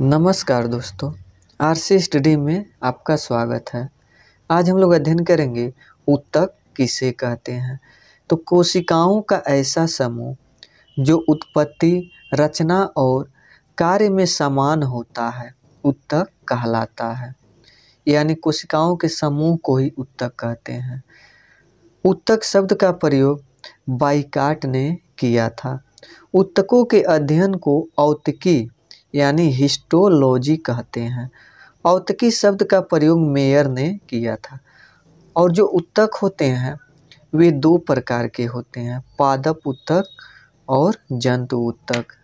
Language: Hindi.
नमस्कार दोस्तों आर सी स्टडी में आपका स्वागत है आज हम लोग अध्ययन करेंगे उत्तक किसे कहते हैं तो कोशिकाओं का ऐसा समूह जो उत्पत्ति रचना और कार्य में समान होता है उत्तक कहलाता है यानी कोशिकाओं के समूह को ही उत्तक कहते हैं उत्तक शब्द का प्रयोग बाइकाट ने किया था उत्तकों के अध्ययन को औतकी यानी हिस्टोलॉजी कहते हैं औतकी शब्द का प्रयोग मेयर ने किया था और जो उत्तक होते हैं वे दो प्रकार के होते हैं पादप उत्तक और जंतु उत्तक